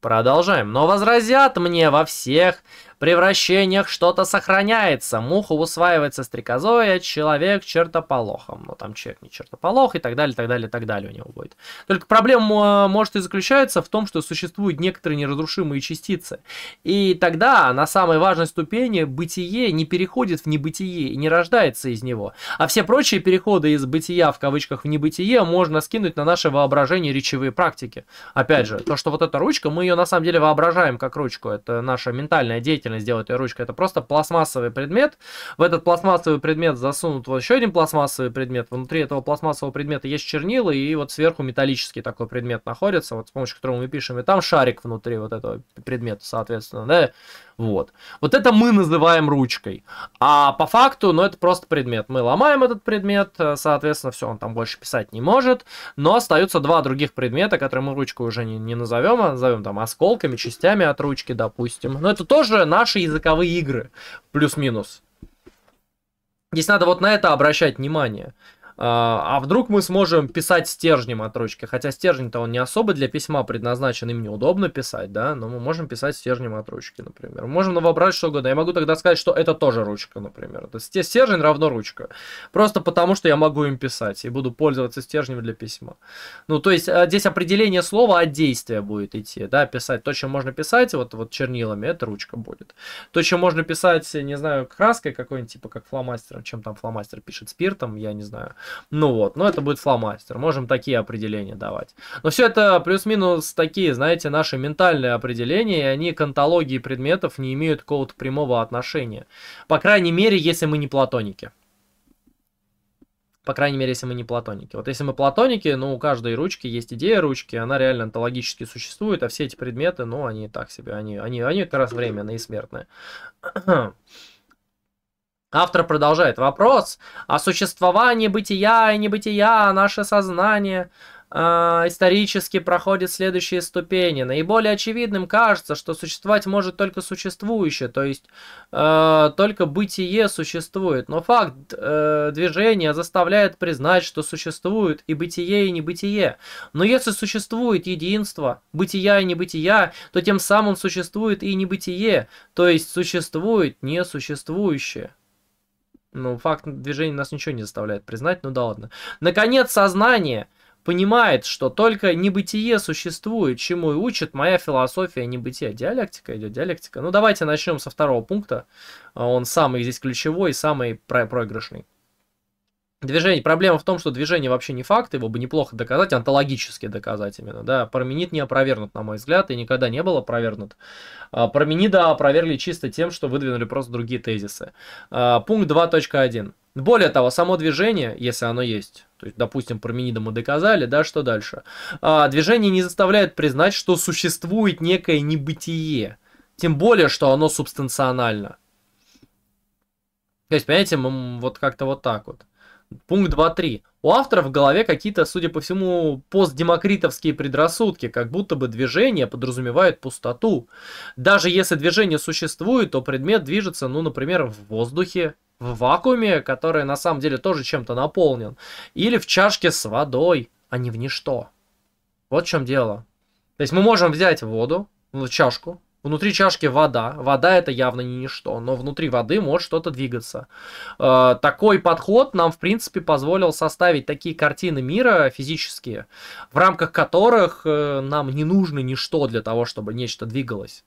продолжаем. Но возразят мне во всех превращениях что-то сохраняется. Муху усваивается стрекозой, а человек чертополохом. Но ну, там человек не чертополох и так далее, так далее, так далее у него будет. Только проблема а, может и заключается в том, что существуют некоторые неразрушимые частицы. И тогда на самой важной ступени бытие не переходит в небытие и не рождается из него. А все прочие переходы из бытия в кавычках в небытие можно скинуть на наше воображение речевые практики. Опять же, то, что вот эта ручка, мы ее на самом деле воображаем как ручку. Это наша ментальная деятельность уверенно сделать ее ручкой. Это просто пластмассовый предмет. В этот пластмассовый предмет засунут вот еще один пластмассовый предмет. Внутри этого пластмассового предмета есть чернила, и вот сверху металлический такой предмет находится, вот с помощью которого мы пишем. И там шарик внутри вот этого предмета, соответственно, да. Вот. Вот это мы называем ручкой. А по факту, ну, это просто предмет. Мы ломаем этот предмет, э, соответственно, все, он там больше писать не может. Но остаются два других предмета, которые мы ручкой уже не, не назовем, а назовем там осколками, частями от ручки, допустим. Но это тоже наши языковые игры, плюс-минус. Здесь надо вот на это обращать внимание. А, а вдруг мы сможем писать стержнем от ручки, хотя стержень-то он не особо для письма предназначен, им неудобно писать, да, но мы можем писать стержнем от ручки, например. Можем воображать что угодно. Я могу тогда сказать, что это тоже ручка, например. То есть стержень равно ручка. Просто потому, что я могу им писать и буду пользоваться стержнем для письма. Ну, то есть а, здесь определение слова от действия будет идти, да, писать. То, чем можно писать вот, вот чернилами, это ручка будет. То, чем можно писать, не знаю, краской какой-нибудь, типа как фломастером, чем там фломастер пишет, спиртом, я не знаю ну вот, но это будет фломастер. Можем такие определения давать. Но все это плюс-минус такие, знаете, наши ментальные определения, и они к антологии предметов не имеют какого-то прямого отношения. По крайней мере, если мы не платоники. По крайней мере, если мы не платоники. Вот если мы платоники, ну, у каждой ручки есть идея ручки, она реально онтологически существует, а все эти предметы, ну, они так себе, они, они, они как раз временные и смертные. Автор продолжает вопрос о существовании бытия и небытия, наше сознание э, исторически проходит следующие ступени. Наиболее очевидным кажется, что существовать может только существующее, то есть э, только бытие существует. Но факт э, движения заставляет признать, что существует и бытие, и небытие. Но если существует единство бытия и небытия, то тем самым существует и небытие, то есть существует несуществующее. Ну, факт движения нас ничего не заставляет признать, ну да ладно. Наконец, сознание понимает, что только небытие существует, чему и учит моя философия небытия. Диалектика идет, диалектика. Ну, давайте начнем со второго пункта. Он самый здесь ключевой, самый про проигрышный. Движение. Проблема в том, что движение вообще не факт, его бы неплохо доказать, антологически доказать именно, да. Парменид не опровергнут, на мой взгляд, и никогда не был опровергнут. А, парменида опровергли чисто тем, что выдвинули просто другие тезисы. А, пункт 2.1. Более того, само движение, если оно есть, то есть, допустим, парменида мы доказали, да, что дальше? А, движение не заставляет признать, что существует некое небытие, тем более, что оно субстанционально. То есть, понимаете, мы вот как-то вот так вот. Пункт 2.3. У автора в голове какие-то, судя по всему, постдемокритовские предрассудки, как будто бы движение подразумевает пустоту. Даже если движение существует, то предмет движется, ну, например, в воздухе, в вакууме, который на самом деле тоже чем-то наполнен, или в чашке с водой, а не в ничто. Вот в чем дело. То есть мы можем взять воду, в чашку, Внутри чашки вода. Вода это явно не ничто, но внутри воды может что-то двигаться. Э, такой подход нам, в принципе, позволил составить такие картины мира физические, в рамках которых э, нам не нужно ничто для того, чтобы нечто двигалось.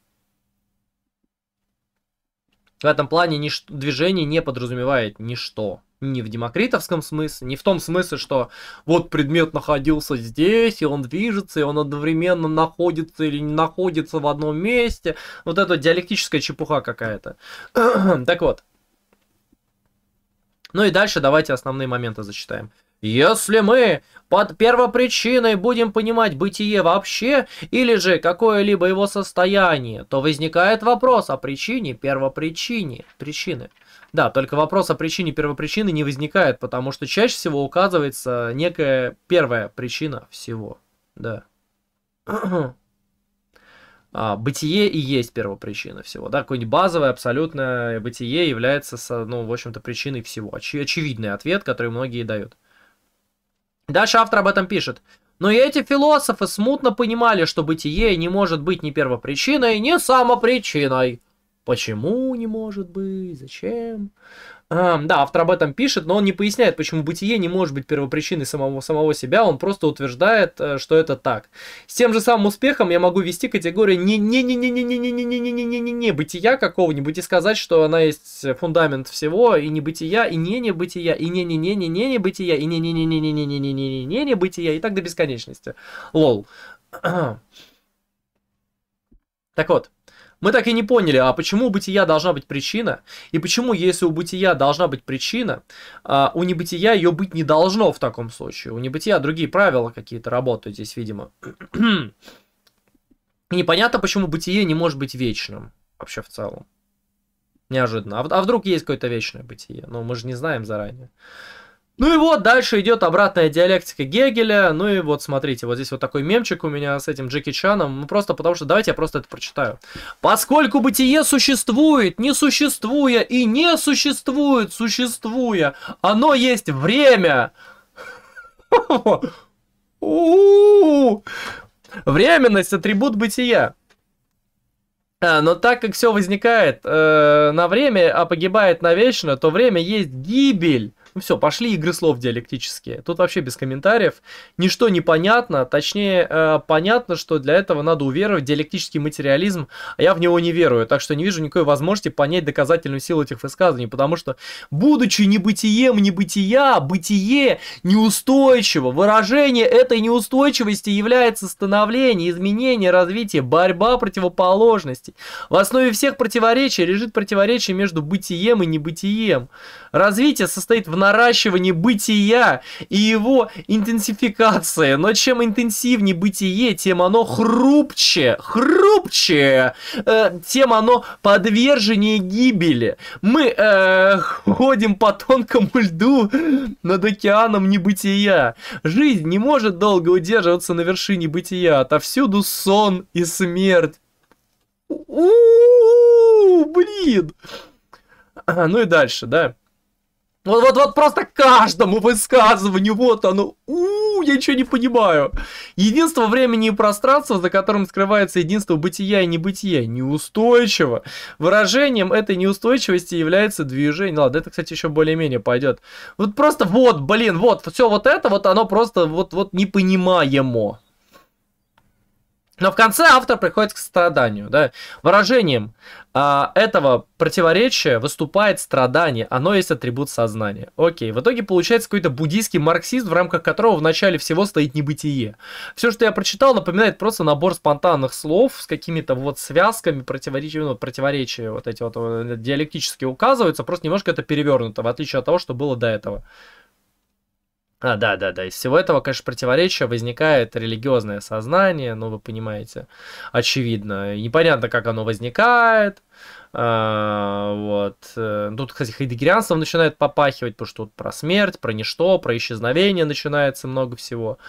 В этом плане нич- движение не подразумевает ничто не в демокритовском смысле, не в том смысле, что вот предмет находился здесь, и он движется, и он одновременно находится или не находится в одном месте. Вот это диалектическая чепуха какая-то. <clears throat> так вот. Ну и дальше давайте основные моменты зачитаем. Если мы под первопричиной будем понимать бытие вообще или же какое-либо его состояние, то возникает вопрос о причине первопричине причины. причины. Да, только вопрос о причине первопричины не возникает, потому что чаще всего указывается некая первая причина всего. Да. <clears throat> А, бытие и есть первопричина всего, да, какое-нибудь базовое, абсолютное бытие является, ну, в общем-то, причиной всего. Оч очевидный ответ, который многие дают. Дальше автор об этом пишет. Но и эти философы смутно понимали, что бытие не может быть ни первопричиной, ни самопричиной. Почему не может быть? Зачем? А, да, автор об этом пишет, но он не поясняет, почему бытие не может быть первопричиной самого, самого себя, он просто утверждает, что это так. С тем же самым успехом я могу вести категорию не не не не не не не не не не не не не не бытия какого-нибудь и сказать, что она есть фундамент всего, и не бытия, и не не бытия, и не не не не не не бытия, и не не не не не не не не не не не не бытия, и так до бесконечности. Лол. Так вот, мы так и не поняли, а почему у бытия должна быть причина, и почему, если у бытия должна быть причина, а, у небытия ее быть не должно в таком случае. У небытия другие правила какие-то работают здесь, видимо. <clears throat> непонятно, почему бытие не может быть вечным вообще в целом. Неожиданно. А, а вдруг есть какое-то вечное бытие? Но ну, мы же не знаем заранее. Ну и вот, дальше идет обратная диалектика Гегеля. Ну и вот, смотрите, вот здесь вот такой мемчик у меня с этим Джеки Чаном. Ну просто потому что, давайте я просто это прочитаю. «Поскольку бытие существует, не существуя и не существует, существуя, оно есть время». <laughs> Временность – атрибут бытия. А, но так как все возникает э, на время, а погибает на навечно, то время есть гибель. Ну, все, пошли игры слов диалектические. Тут вообще без комментариев. Ничто не понятно. Точнее, э, понятно, что для этого надо уверовать в диалектический материализм, а я в него не верую. Так что не вижу никакой возможности понять доказательную силу этих высказываний, потому что, будучи небытием небытия, бытие неустойчиво, выражение этой неустойчивости является становление, изменение, развитие, борьба противоположностей. В основе всех противоречий лежит противоречие между бытием и небытием. Развитие состоит в наращивание бытия и его интенсификация. Но чем интенсивнее бытие, тем оно хрупче, хрупче, э, тем оно подверженнее гибели. Мы э, ходим по тонкому льду над океаном небытия. Жизнь не может долго удерживаться на вершине бытия. Отовсюду сон и смерть. У-у-у, блин! А, ну и дальше, да. Вот, ну, вот, вот просто каждому высказыванию, вот оно, у, -у я ничего не понимаю. Единство времени и пространства, за которым скрывается единство бытия и небытия, неустойчиво. Выражением этой неустойчивости является движение. Ну, ладно, это, кстати, еще более-менее пойдет. Вот просто вот, блин, вот, все вот это, вот оно просто вот, вот непонимаемо. Но в конце автор приходит к страданию. Да? Выражением а, этого противоречия выступает страдание. Оно есть атрибут сознания. Окей, в итоге получается какой-то буддийский марксист, в рамках которого в начале всего стоит небытие. Все, что я прочитал, напоминает просто набор спонтанных слов с какими-то вот связками противоречия, ну, противоречия вот эти вот э, диалектически указываются, просто немножко это перевернуто, в отличие от того, что было до этого. А, да, да, да. Из всего этого, конечно, противоречия возникает религиозное сознание, ну, вы понимаете, очевидно. непонятно, как оно возникает. А, вот. Э, тут, кстати, хайдегерианством начинает попахивать, потому что тут про смерть, про ничто, про исчезновение начинается много всего.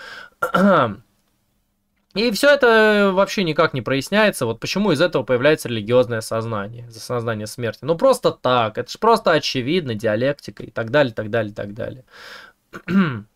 И все это вообще никак не проясняется, вот почему из этого появляется религиозное сознание, сознание смерти. Ну просто так, это же просто очевидно, диалектика и так далее, так далее, так далее. <clears throat>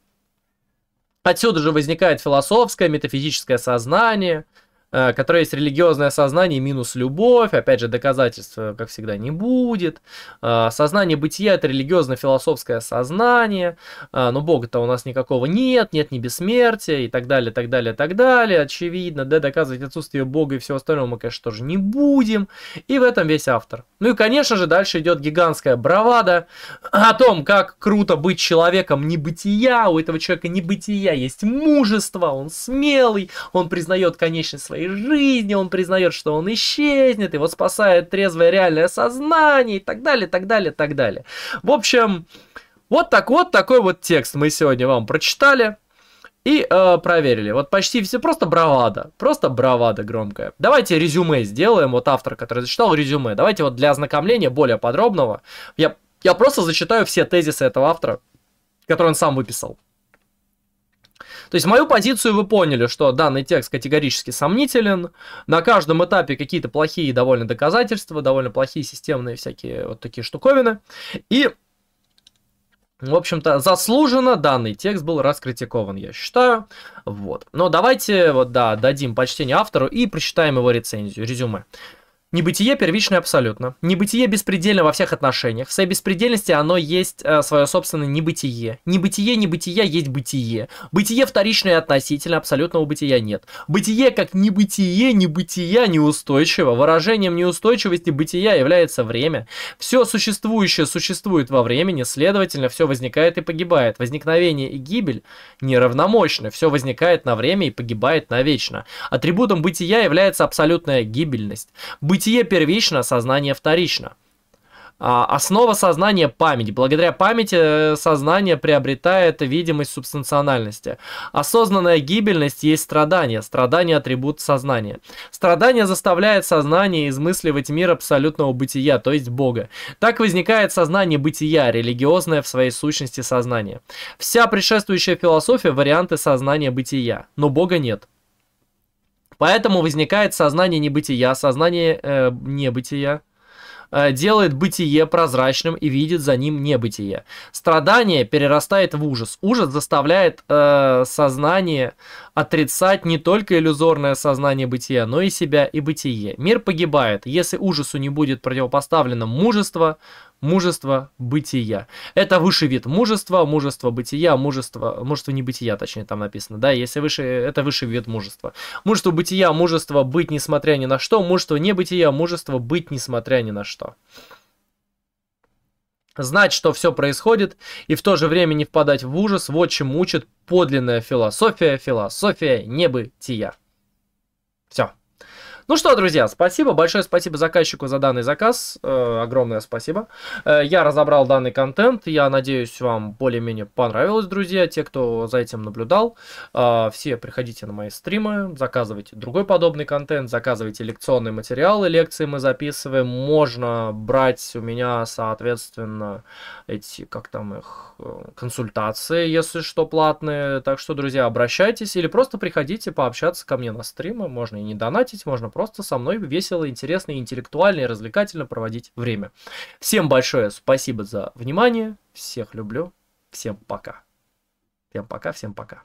Отсюда же возникает философское, метафизическое сознание – Э, которой есть религиозное сознание минус любовь, опять же, доказательства, как всегда, не будет. Э, сознание бытия – это религиозно-философское сознание, э, но Бога-то у нас никакого нет, нет ни бессмертия и так далее, так далее, так далее, очевидно, да, доказывать отсутствие Бога и всего остального мы, конечно, тоже не будем, и в этом весь автор. Ну и, конечно же, дальше идет гигантская бравада о том, как круто быть человеком небытия, у этого человека небытия есть мужество, он смелый, он признает конечность своей своей жизни, он признает, что он исчезнет, его спасает трезвое реальное сознание и так далее, так далее, так далее. В общем, вот так вот такой вот текст мы сегодня вам прочитали. И э, проверили. Вот почти все просто бравада. Просто бравада громкая. Давайте резюме сделаем. Вот автор, который зачитал резюме. Давайте вот для ознакомления более подробного. Я, я просто зачитаю все тезисы этого автора, которые он сам выписал. То есть мою позицию вы поняли, что данный текст категорически сомнителен. На каждом этапе какие-то плохие довольно доказательства, довольно плохие системные всякие вот такие штуковины. И в общем-то, заслуженно данный текст был раскритикован, я считаю. Вот. Но давайте вот, да, дадим почтение автору и прочитаем его рецензию, резюме. Небытие первичное абсолютно. Небытие беспредельно во всех отношениях. В своей беспредельности оно есть э, свое собственное небытие. Небытие небытия есть бытие. Бытие вторичное относительно, абсолютного бытия нет. Бытие как небытие, небытия неустойчиво. Выражением неустойчивости бытия является время. Все существующее существует во времени, следовательно, все возникает и погибает. Возникновение и гибель неравномощны. Все возникает на время и погибает навечно. Атрибутом бытия является абсолютная гибельность. Бытие Бытие первично, а сознание вторично. А, основа сознания – память. Благодаря памяти э, сознание приобретает видимость субстанциональности. Осознанная гибельность есть страдание. Страдание – атрибут сознания. Страдание заставляет сознание измысливать мир абсолютного бытия, то есть Бога. Так возникает сознание бытия, религиозное в своей сущности сознание. Вся предшествующая философия – варианты сознания бытия, но Бога нет. Поэтому возникает сознание небытия, сознание э, небытия, э, делает бытие прозрачным и видит за ним небытие. Страдание перерастает в ужас. Ужас заставляет э, сознание отрицать не только иллюзорное сознание бытия, но и себя и бытие. Мир погибает, если ужасу не будет противопоставлено мужество, мужество бытия. Это высший вид мужества, мужество бытия, мужество, мужество не бытия, точнее там написано, да, если выше, это высший вид мужества. Мужество бытия, мужество быть несмотря ни на что, мужество не бытия, мужество быть несмотря ни на что. Знать, что все происходит, и в то же время не впадать в ужас, вот чем учит подлинная философия, философия небытия. Ну что, друзья, спасибо. Большое спасибо заказчику за данный заказ. Э, огромное спасибо. Э, я разобрал данный контент. Я надеюсь, вам более-менее понравилось, друзья. Те, кто за этим наблюдал, э, все приходите на мои стримы, заказывайте другой подобный контент, заказывайте лекционные материалы, лекции мы записываем. Можно брать у меня, соответственно, эти, как там их, э, консультации, если что, платные. Так что, друзья, обращайтесь или просто приходите пообщаться ко мне на стримы. Можно и не донатить, можно просто просто со мной весело, интересно, интеллектуально и развлекательно проводить время. Всем большое спасибо за внимание, всех люблю, всем пока. Всем пока, всем пока.